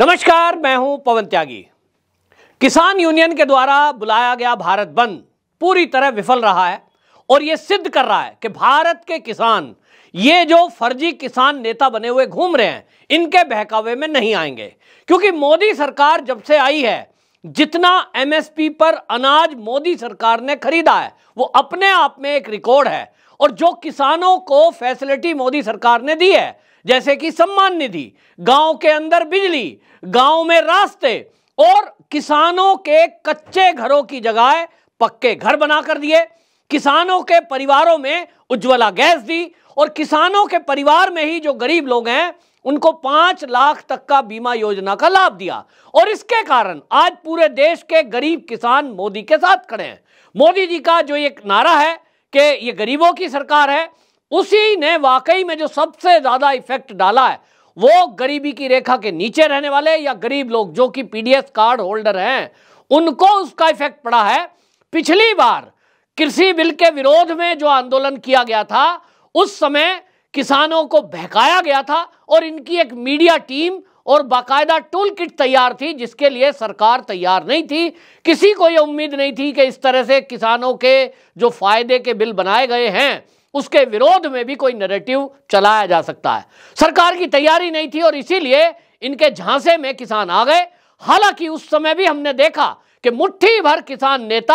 नमस्कार मैं हूं पवन त्यागी किसान यूनियन के द्वारा बुलाया गया भारत बंद पूरी तरह विफल रहा है और यह सिद्ध कर रहा है कि भारत के किसान ये जो फर्जी किसान नेता बने हुए घूम रहे हैं इनके बहकावे में नहीं आएंगे क्योंकि मोदी सरकार जब से आई है जितना एमएसपी पर अनाज मोदी सरकार ने खरीदा है वो अपने आप में एक रिकॉर्ड है और जो किसानों को फैसिलिटी मोदी सरकार ने दी है जैसे कि सम्मान निधि गांव के अंदर बिजली गांव में रास्ते और किसानों के कच्चे घरों की जगह पक्के घर बना कर दिए किसानों के परिवारों में उज्ज्वला गैस दी और किसानों के परिवार में ही जो गरीब लोग हैं उनको पांच लाख तक का बीमा योजना का लाभ दिया और इसके कारण आज पूरे देश के गरीब किसान मोदी के साथ खड़े हैं मोदी जी का जो एक नारा है कि ये गरीबों की सरकार है उसी ने वाकई में जो सबसे ज़्यादा इफेक्ट डाला है वो गरीबी की रेखा के नीचे रहने वाले या गरीब लोग जो कि पीडीएस कार्ड होल्डर हैं उनको उसका इफेक्ट पड़ा है पिछली बार कृषि बिल के विरोध में जो आंदोलन किया गया था उस समय किसानों को बहकाया गया था और इनकी एक मीडिया टीम और बाकायदा टूल किट तैयार थी जिसके लिए सरकार तैयार नहीं थी किसी को यह उम्मीद नहीं थी कि इस तरह से किसानों के जो फायदे के बिल बनाए गए हैं उसके विरोध में भी कोई नैरेटिव चलाया जा सकता है सरकार की तैयारी नहीं थी और इसीलिए इनके झांसे में किसान आ गए हालांकि उस समय भी हमने देखा कि मुट्ठी भर किसान नेता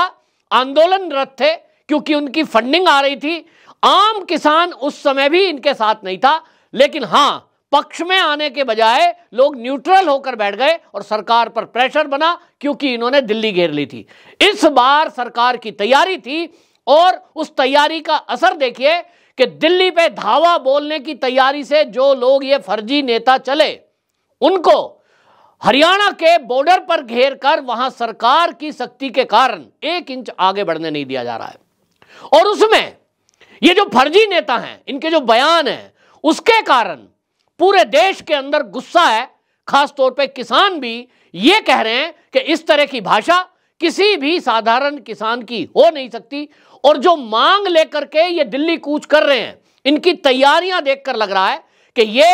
आंदोलनरत थे क्योंकि उनकी फंडिंग आ रही थी आम किसान उस समय भी इनके साथ नहीं था लेकिन हां पक्ष में आने के बजाय लोग न्यूट्रल होकर बैठ गए और सरकार पर प्रेशर बना क्योंकि इन्होंने दिल्ली घेर ली थी इस बार सरकार की तैयारी थी और उस तैयारी का असर देखिए कि दिल्ली पे धावा बोलने की तैयारी से जो लोग ये फर्जी नेता चले उनको हरियाणा के बॉर्डर पर घेर कर वहां सरकार की शक्ति के कारण एक इंच आगे बढ़ने नहीं दिया जा रहा है और उसमें ये जो फर्जी नेता हैं इनके जो बयान हैं उसके कारण पूरे देश के अंदर गुस्सा है खासतौर पर किसान भी ये कह रहे हैं कि इस तरह की भाषा किसी भी साधारण किसान की हो नहीं सकती और जो मांग लेकर के ये दिल्ली कूच कर रहे हैं इनकी तैयारियां देखकर लग रहा है कि ये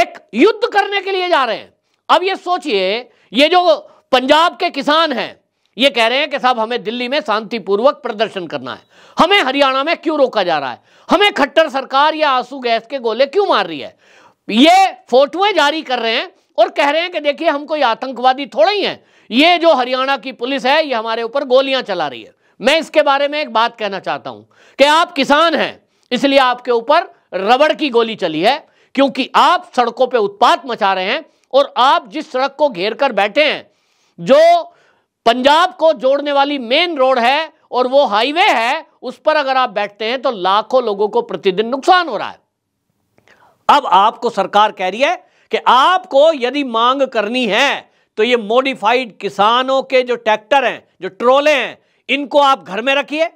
एक युद्ध करने के लिए जा रहे हैं अब ये सोचिए ये जो पंजाब के किसान हैं ये कह रहे हैं कि साहब हमें दिल्ली में शांतिपूर्वक प्रदर्शन करना है हमें हरियाणा में क्यों रोका जा रहा है हमें खट्टर सरकार या आंसू गैस के गोले क्यों मार रही है ये फोटोएं जारी कर रहे हैं और कह रहे हैं कि देखिए हम कोई आतंकवादी थोड़े ही हैं ये जो हरियाणा की पुलिस है ये हमारे ऊपर गोलियां चला रही है मैं इसके बारे में एक बात कहना चाहता हूं कि आप किसान हैं इसलिए आपके ऊपर रबड़ की गोली चली है क्योंकि आप सड़कों पे उत्पात मचा रहे हैं और आप जिस सड़क को घेर कर बैठे हैं जो पंजाब को जोड़ने वाली मेन रोड है और वो हाईवे है उस पर अगर आप बैठते हैं तो लाखों लोगों को प्रतिदिन नुकसान हो रहा है अब आपको सरकार कह रही है कि आपको यदि मांग करनी है तो ये मॉडिफाइड किसानों के जो ट्रैक्टर हैं जो ट्रोले हैं इनको आप घर में रखिए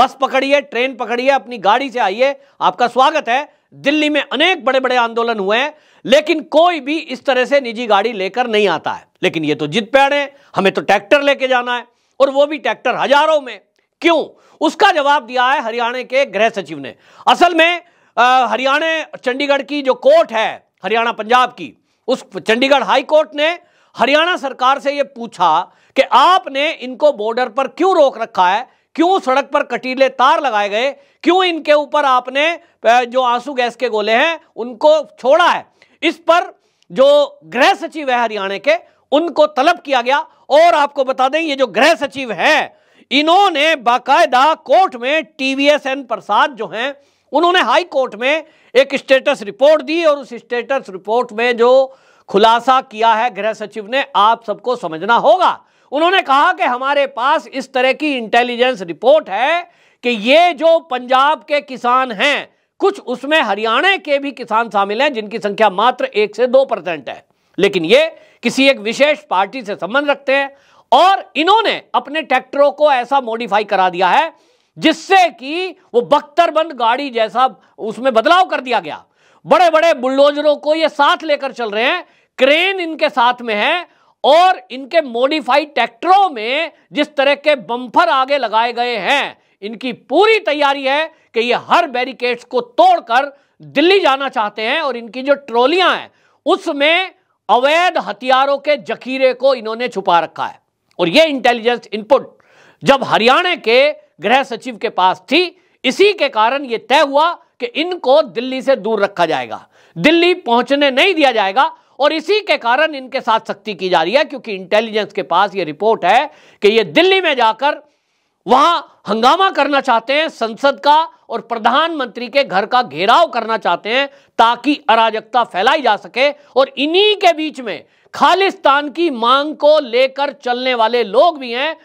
बस पकड़िए ट्रेन पकड़िए अपनी गाड़ी से आइए आपका स्वागत है दिल्ली में अनेक बड़े बड़े आंदोलन हुए हैं लेकिन कोई भी इस तरह से निजी गाड़ी लेकर नहीं आता है लेकिन ये तो जिद पेड़ है हमें तो ट्रैक्टर लेके जाना है और वो भी ट्रैक्टर हजारों में क्यों उसका जवाब दिया है हरियाणा के गृह सचिव ने असल में हरियाणा चंडीगढ़ की जो कोर्ट है हरियाणा पंजाब की उस चंडीगढ़ हाई कोर्ट ने हरियाणा सरकार से यह पूछा कि आपने इनको बॉर्डर पर क्यों रोक रखा है क्यों सड़क पर कटीले तार लगाए गए क्यों इनके ऊपर आपने जो आंसू गैस के गोले हैं उनको छोड़ा है इस पर जो गृह सचिव है हरियाणा के उनको तलब किया गया और आपको बता दें ये जो गृह सचिव है इन्होंने बाकायदा कोर्ट में टीवीएसएन एन प्रसाद जो हैं उन्होंने हाई कोर्ट में एक स्टेटस रिपोर्ट दी और उस स्टेटस रिपोर्ट में जो खुलासा किया है गृह सचिव ने आप सबको समझना होगा उन्होंने कहा कि हमारे पास इस तरह की इंटेलिजेंस रिपोर्ट है कि ये जो पंजाब के किसान हैं कुछ उसमें हरियाणा के भी किसान शामिल हैं जिनकी संख्या मात्र एक से दो परसेंट है लेकिन ये किसी एक विशेष पार्टी से संबंध रखते हैं और इन्होंने अपने ट्रैक्टरों को ऐसा मॉडिफाई करा दिया है जिससे कि वो बख्तरबंद गाड़ी जैसा उसमें बदलाव कर दिया गया बड़े बड़े बुलडोजरों को ये साथ लेकर चल रहे हैं क्रेन इनके साथ में है और इनके मॉडिफाइड ट्रैक्टरों में जिस तरह के बम्फर आगे लगाए गए हैं इनकी पूरी तैयारी है कि ये हर बैरिकेड्स को तोड़कर दिल्ली जाना चाहते हैं और इनकी जो ट्रॉलियां हैं उसमें अवैध हथियारों के जखीरे को इन्होंने छुपा रखा है और यह इंटेलिजेंस इनपुट जब हरियाणा के गृह सचिव के पास थी इसी के कारण यह तय हुआ कि इनको दिल्ली से दूर रखा जाएगा दिल्ली पहुंचने नहीं दिया जाएगा और इसी के कारण इनके साथ सख्ती की जा रही है क्योंकि इंटेलिजेंस के पास ये रिपोर्ट है कि यह दिल्ली में जाकर वहां हंगामा करना चाहते हैं संसद का और प्रधानमंत्री के घर का घेराव करना चाहते हैं ताकि अराजकता फैलाई जा सके और इन्हीं के बीच में खालिस्तान की मांग को लेकर चलने वाले लोग भी हैं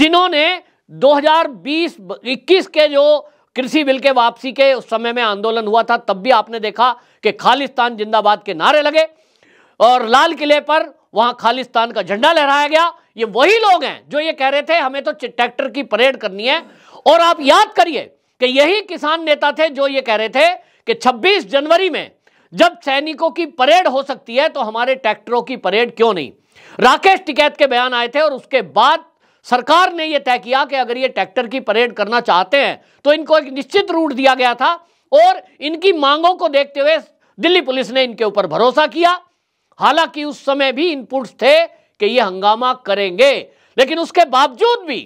जिन्होंने 2020 21 के जो कृषि बिल के वापसी के उस समय में आंदोलन हुआ था तब भी आपने देखा कि खालिस्तान जिंदाबाद के नारे लगे और लाल किले पर वहां खालिस्तान का झंडा लहराया गया ये वही लोग हैं जो ये कह रहे थे हमें तो ट्रैक्टर की परेड करनी है और आप याद करिए कि यही किसान नेता थे जो ये कह रहे थे कि 26 जनवरी में जब सैनिकों की परेड हो सकती है तो हमारे ट्रैक्टरों की परेड क्यों नहीं राकेश टिकैत के बयान आए थे और उसके बाद सरकार ने यह तय किया कि अगर ये ट्रैक्टर की परेड करना चाहते हैं तो इनको एक निश्चित रूट दिया गया था और इनकी मांगों को देखते हुए दिल्ली पुलिस ने इनके ऊपर भरोसा किया हालांकि उस समय भी इनपुट्स थे कि ये हंगामा करेंगे लेकिन उसके बावजूद भी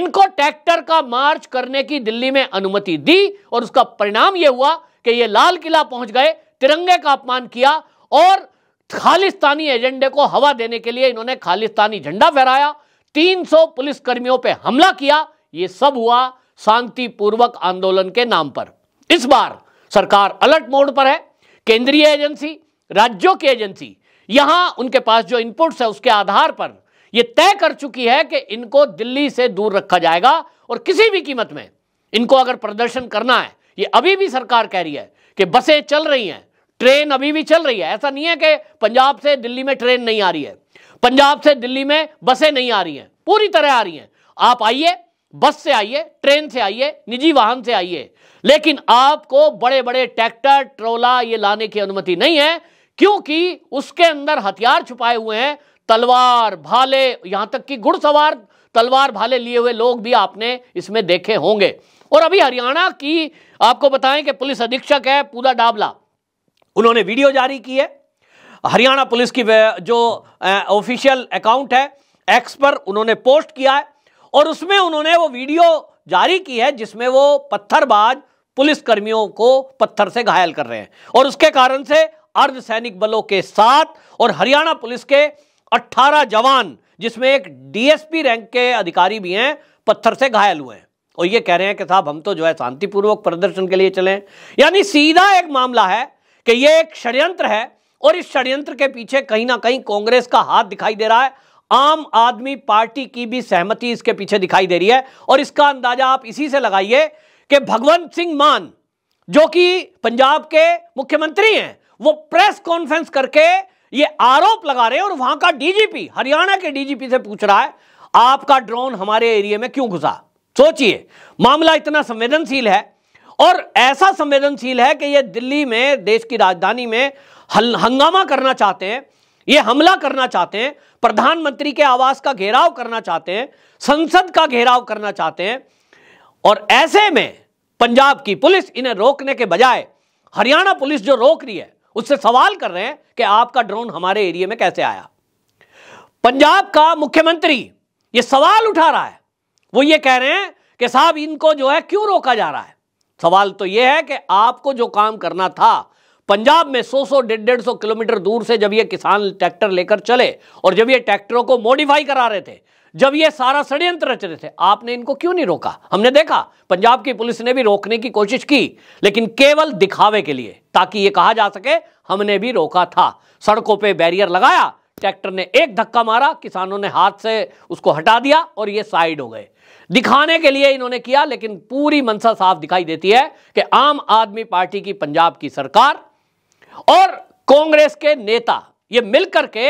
इनको ट्रैक्टर का मार्च करने की दिल्ली में अनुमति दी और उसका परिणाम यह हुआ कि ये लाल किला पहुंच गए तिरंगे का अपमान किया और खालिस्तानी एजेंडे को हवा देने के लिए इन्होंने खालिस्तानी झंडा फहराया 300 पुलिसकर्मियों पर हमला किया यह सब हुआ शांतिपूर्वक आंदोलन के नाम पर इस बार सरकार अलर्ट मोड पर है केंद्रीय एजेंसी राज्यों की एजेंसी यहां उनके पास जो इनपुट्स है उसके आधार पर यह तय कर चुकी है कि इनको दिल्ली से दूर रखा जाएगा और किसी भी कीमत में इनको अगर प्रदर्शन करना है यह अभी भी सरकार कह रही है कि बसें चल रही हैं ट्रेन अभी भी चल रही है ऐसा नहीं है कि पंजाब से दिल्ली में ट्रेन नहीं आ रही है पंजाब से दिल्ली में बसें नहीं आ रही हैं पूरी तरह आ रही हैं आप आइए बस से आइए ट्रेन से आइए निजी वाहन से आइए लेकिन आपको बड़े बड़े ट्रैक्टर ट्रोला ये लाने की अनुमति नहीं है क्योंकि उसके अंदर हथियार छुपाए हुए हैं तलवार भाले यहां तक कि घुड़सवार तलवार भाले लिए हुए लोग भी आपने इसमें देखे होंगे और अभी हरियाणा की आपको बताएं कि पुलिस अधीक्षक है पूजा डाबला उन्होंने वीडियो जारी की है हरियाणा पुलिस की जो ऑफिशियल अकाउंट है एक्स पर उन्होंने पोस्ट किया है और उसमें उन्होंने वो वीडियो जारी की है जिसमें वो पत्थरबाज पुलिसकर्मियों को पत्थर से घायल कर रहे हैं और उसके कारण से अर्धसैनिक बलों के साथ और हरियाणा पुलिस के 18 जवान जिसमें एक डीएसपी रैंक के अधिकारी भी हैं पत्थर से घायल हुए हैं और ये कह रहे हैं कि साहब हम तो जो है शांतिपूर्वक प्रदर्शन के लिए चले यानी सीधा एक मामला है कि ये एक षड्यंत्र है और इस षड्यंत्र के पीछे कहीं ना कहीं कांग्रेस का हाथ दिखाई दे रहा है आम आदमी पार्टी की भी सहमति इसके पीछे दिखाई दे रही है और इसका अंदाजा आप इसी से लगाइए कि भगवंत सिंह मान जो कि पंजाब के मुख्यमंत्री हैं वो प्रेस कॉन्फ्रेंस करके ये आरोप लगा रहे हैं और वहां का डीजीपी हरियाणा के डीजीपी से पूछ रहा है आपका ड्रोन हमारे एरिया में क्यों घुसा सोचिए मामला इतना संवेदनशील है और ऐसा संवेदनशील है कि ये दिल्ली में देश की राजधानी में हंगामा करना चाहते हैं ये हमला करना चाहते हैं प्रधानमंत्री के आवास का घेराव करना चाहते हैं संसद का घेराव करना चाहते हैं और ऐसे में पंजाब की पुलिस इन्हें रोकने के बजाय हरियाणा पुलिस जो रोक रही है उससे सवाल कर रहे हैं कि आपका ड्रोन हमारे एरिया में कैसे आया पंजाब का मुख्यमंत्री ये सवाल उठा रहा है वो ये कह रहे हैं कि साहब इनको जो है क्यों रोका जा रहा है सवाल तो यह है कि आपको जो काम करना था पंजाब में 100 सौ डेढ़ डेढ़ सौ किलोमीटर दूर से जब ये किसान ट्रैक्टर लेकर चले और जब ये ट्रैक्टरों को मॉडिफाई करा रहे थे जब ये सारा षड्यंत्र रच रहे थे आपने इनको क्यों नहीं रोका हमने देखा पंजाब की पुलिस ने भी रोकने की कोशिश की लेकिन केवल दिखावे के लिए ताकि ये कहा जा सके हमने भी रोका था सड़कों पर बैरियर लगाया ट्रैक्टर ने एक धक्का मारा किसानों ने हाथ से उसको हटा दिया और ये साइड हो गए दिखाने के लिए इन्होंने किया लेकिन पूरी मंशा साफ दिखाई देती है कि आम आदमी पार्टी की पंजाब की सरकार और कांग्रेस के नेता ये मिलकर के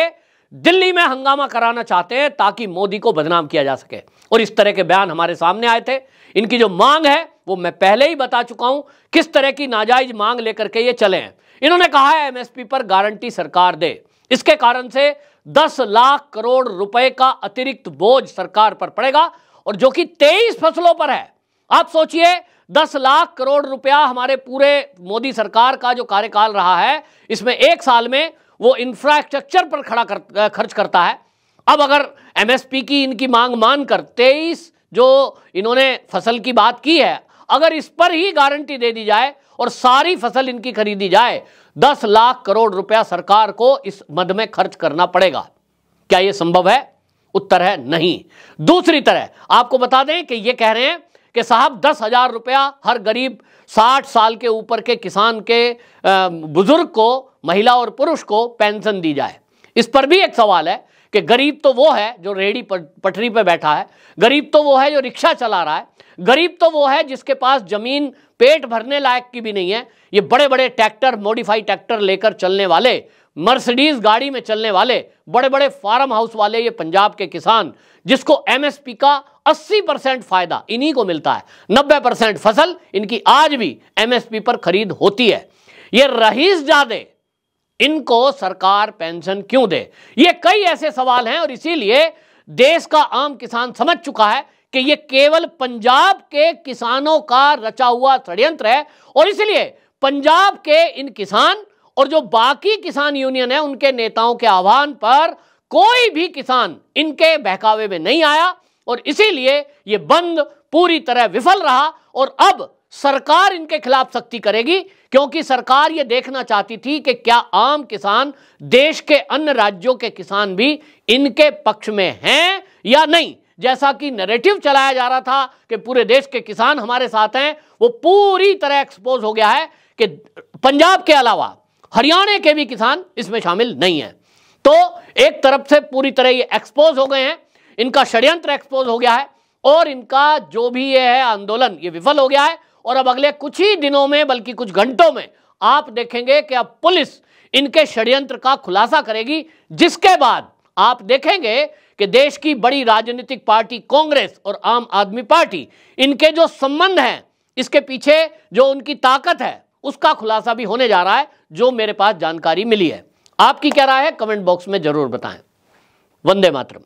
दिल्ली में हंगामा कराना चाहते हैं ताकि मोदी को बदनाम किया जा सके और इस तरह के बयान हमारे सामने आए थे इनकी जो मांग है वो मैं पहले ही बता चुका हूं किस तरह की नाजायज मांग लेकर के ये चले हैं इन्होंने कहा है एमएसपी पर गारंटी सरकार दे इसके कारण से 10 लाख करोड़ रुपए का अतिरिक्त बोझ सरकार पर पड़ेगा और जो कि 23 फसलों पर है आप सोचिए 10 लाख करोड़ रुपया हमारे पूरे मोदी सरकार का जो कार्यकाल रहा है इसमें एक साल में वो इंफ्रास्ट्रक्चर पर खड़ा कर, खर्च करता है अब अगर एमएसपी की इनकी मांग मानकर तेईस जो इन्होंने फसल की बात की है अगर इस पर ही गारंटी दे दी जाए और सारी फसल इनकी खरीदी जाए दस लाख करोड़ रुपया सरकार को इस मद में खर्च करना पड़ेगा क्या यह संभव है उत्तर है नहीं दूसरी तरह आपको बता दें कि यह कह रहे हैं कि साहब दस हजार रुपया हर गरीब साठ साल के ऊपर के किसान के बुजुर्ग को महिला और पुरुष को पेंशन दी जाए इस पर भी एक सवाल है कि गरीब तो वो है जो रेहड़ी पटरी पर बैठा है गरीब तो वो है जो रिक्शा चला रहा है गरीब तो वो है जिसके पास जमीन पेट भरने लायक की भी नहीं है ये बड़े बड़े ट्रैक्टर मॉडिफाइड ट्रैक्टर लेकर चलने वाले मर्सिडीज गाड़ी में चलने वाले बड़े बड़े फार्म हाउस वाले ये पंजाब के किसान जिसको एमएसपी का 80 परसेंट फायदा इन्हीं को मिलता है 90 परसेंट फसल इनकी आज भी एमएसपी पर खरीद होती है ये रहीस जादे इनको सरकार पेंशन क्यों दे ये कई ऐसे सवाल हैं और इसीलिए देश का आम किसान समझ चुका है कि यह केवल पंजाब के किसानों का रचा हुआ षड्यंत्र है और इसलिए पंजाब के इन किसान और जो बाकी किसान यूनियन है उनके नेताओं के आह्वान पर कोई भी किसान इनके बहकावे में नहीं आया और इसीलिए यह बंद पूरी तरह विफल रहा और अब सरकार इनके खिलाफ सख्ती करेगी क्योंकि सरकार यह देखना चाहती थी कि क्या आम किसान देश के अन्य राज्यों के किसान भी इनके पक्ष में हैं या नहीं जैसा कि नैरेटिव चलाया जा रहा था कि पूरे देश के किसान हमारे साथ हैं वो पूरी तरह एक्सपोज हो गया है कि पंजाब के अलावा हरियाणा के भी किसान इसमें शामिल नहीं है तो एक तरफ से पूरी तरह ये एक्सपोज हो गए हैं इनका षड्यंत्र एक्सपोज हो गया है और इनका जो भी ये है आंदोलन ये विफल हो गया है और अब अगले कुछ ही दिनों में बल्कि कुछ घंटों में आप देखेंगे कि अब पुलिस इनके षड्यंत्र का खुलासा करेगी जिसके बाद आप देखेंगे कि देश की बड़ी राजनीतिक पार्टी कांग्रेस और आम आदमी पार्टी इनके जो संबंध हैं इसके पीछे जो उनकी ताकत है उसका खुलासा भी होने जा रहा है जो मेरे पास जानकारी मिली है आपकी क्या राय है कमेंट बॉक्स में जरूर बताएं वंदे मातरम